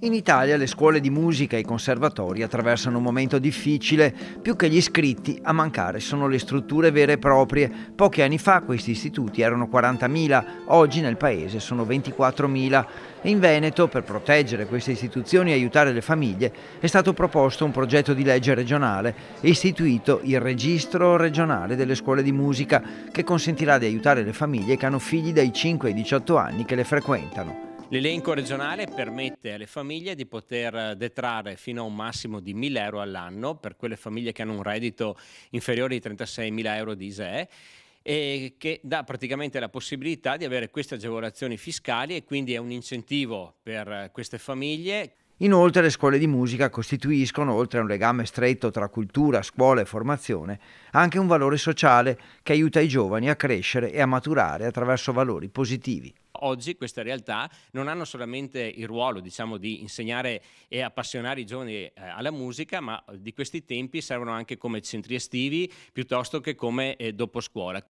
In Italia le scuole di musica e i conservatori attraversano un momento difficile, più che gli iscritti a mancare sono le strutture vere e proprie. Pochi anni fa questi istituti erano 40.000, oggi nel paese sono 24.000 e in Veneto per proteggere queste istituzioni e aiutare le famiglie è stato proposto un progetto di legge regionale e istituito il registro regionale delle scuole di musica che consentirà di aiutare le famiglie che hanno figli dai 5 ai 18 anni che le frequentano. L'elenco regionale permette alle famiglie di poter detrarre fino a un massimo di 1.000 euro all'anno per quelle famiglie che hanno un reddito inferiore ai 36.000 euro di ISEE e che dà praticamente la possibilità di avere queste agevolazioni fiscali e quindi è un incentivo per queste famiglie Inoltre le scuole di musica costituiscono, oltre a un legame stretto tra cultura, scuola e formazione, anche un valore sociale che aiuta i giovani a crescere e a maturare attraverso valori positivi oggi queste realtà non hanno solamente il ruolo diciamo, di insegnare e appassionare i giovani eh, alla musica, ma di questi tempi servono anche come centri estivi piuttosto che come eh, dopo scuola.